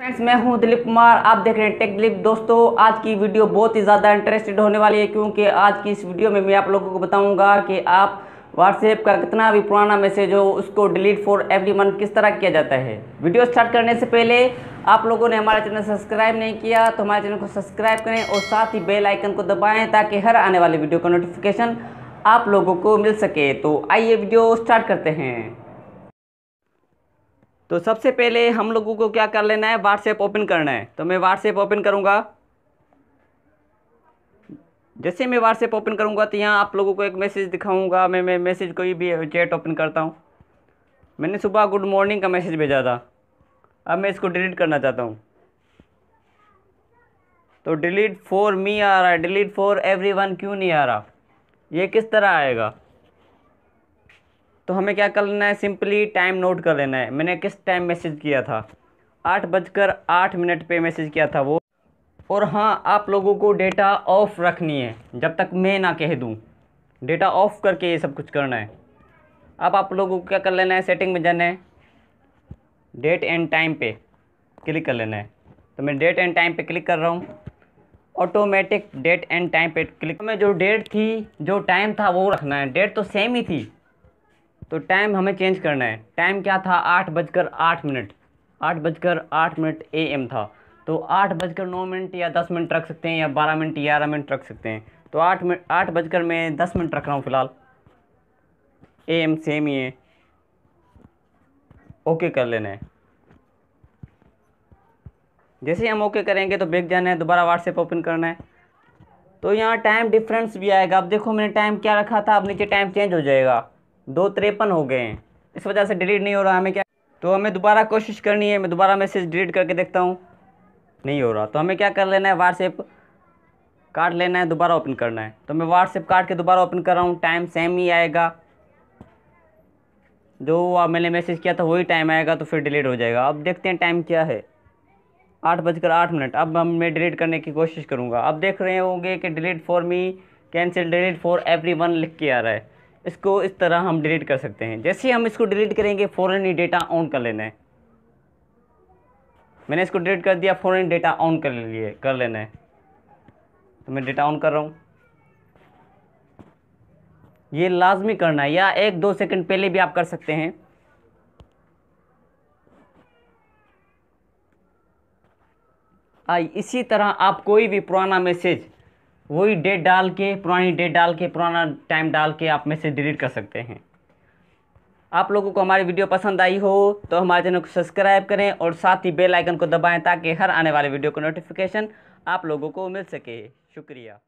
friends मैं हूं दिलीप कुमार आप देख रहे हैं टेक दिलीप दोस्तों आज की वीडियो बहुत ही ज़्यादा इंटरेस्टेड होने वाली है क्योंकि आज की इस वीडियो में मैं आप लोगों को बताऊंगा कि आप व्हाट्सएप का कितना भी पुराना मैसेज हो उसको डिलीट फॉर एवरी मंथ किस तरह किया जाता है वीडियो स्टार्ट करने से पहले आप लोगों ने हमारा चैनल सब्सक्राइब नहीं किया तो हमारे चैनल को सब्सक्राइब करें और साथ ही बेल आइकन को दबाएँ ताकि हर आने वाले वीडियो का नोटिफिकेशन आप लोगों को मिल सके तो आइए वीडियो स्टार्ट करते हैं तो सबसे पहले हम लोगों को क्या कर लेना है व्हाट्सएप ओपन करना है तो मैं व्हाट्सएप ओपन करूँगा जैसे मैं व्हाट्सएप ओपन करूँगा तो यहाँ आप लोगों को एक मैसेज दिखाऊँगा मैं मैं मैसेज कोई भी चैट ओपन करता हूँ मैंने सुबह गुड मॉर्निंग का मैसेज भेजा था अब मैं इसको डिलीट करना चाहता हूँ तो डिलीट फॉर मी आ रहा है डिलीट फॉर एवरीवन क्यों नहीं आ रहा ये किस तरह आएगा तो हमें क्या कर लेना है सिंपली टाइम नोट कर लेना है मैंने किस टाइम मैसेज किया था आठ बजकर आठ मिनट पे मैसेज किया था वो और हाँ आप लोगों को डेटा ऑफ रखनी है जब तक मैं ना कह दूँ डेटा ऑफ करके ये सब कुछ करना है अब आप लोगों को क्या कर लेना है सेटिंग में जाना है डेट एंड टाइम पे क्लिक कर लेना है तो मैं डेट एंड टाइम पे क्लिक कर रहा हूँ ऑटोमेटिक डेट एंड टाइम पे क्लिक तो में जो डेट थी जो टाइम था वो रखना है डेट तो सेम ही थी तो टाइम हमें चेंज करना है टाइम क्या था आठ बजकर आठ मिनट आठ बजकर आठ मिनट ए एम था तो आठ बजकर नौ मिनट या दस मिनट रख सकते हैं या बारह मिनट ग्यारह मिनट रख सकते हैं तो आठ मिनट आठ बजकर मैं दस मिनट रख रहा हूँ फ़िलहाल ए एम सेम ही है ओके कर लेना है जैसे हम ओके करेंगे तो बेग जाना है दोबारा व्हाट्सएप ओपन करना है तो यहाँ टाइम डिफरेंस भी आएगा अब देखो मैंने टाइम क्या रखा था अब नीचे टाइम चेंज हो जाएगा दो तिरपन हो गए हैं इस वजह से डिलीट नहीं हो रहा हमें क्या तो हमें दोबारा कोशिश करनी है मैं दोबारा मैसेज डिलीट करके देखता हूँ नहीं हो रहा तो हमें क्या कर लेना है व्हाट्सएप कार्ड लेना है दोबारा ओपन करना है तो मैं व्हाट्सएप कार्ड के दोबारा ओपन कर रहा हूँ टाइम सेम ही आएगा जो मैंने मैसेज किया था वही टाइम आएगा तो फिर डिलीट हो जाएगा अब देखते हैं टाइम क्या है आठ बजकर आठ मिनट अब हम मैं डिलीट करने की कोशिश करूँगा अब देख रहे होंगे कि delete for me cancel delete for everyone लिख के आ रहा है इसको इस तरह हम डिलीट कर सकते हैं जैसे हम इसको डिलीट करेंगे फ़ौरन ही डेटा ऑन कर लेना है मैंने इसको डिलीट कर दिया फ़ौरन डेटा ऑन कर लिए कर लेना है तो मैं डेटा ऑन कर रहा हूँ ये लाजमी करना है या एक दो सेकंड पहले भी आप कर सकते हैं इसी तरह आप कोई भी पुराना मैसेज वही डेट डाल के पुरानी डेट डाल के पुराना टाइम डाल के आप मैसेज डिलीट कर सकते हैं आप लोगों को हमारी वीडियो पसंद आई हो तो हमारे चैनल को सब्सक्राइब करें और साथ ही बेल आइकन को दबाएं ताकि हर आने वाले वीडियो का नोटिफिकेशन आप लोगों को मिल सके शुक्रिया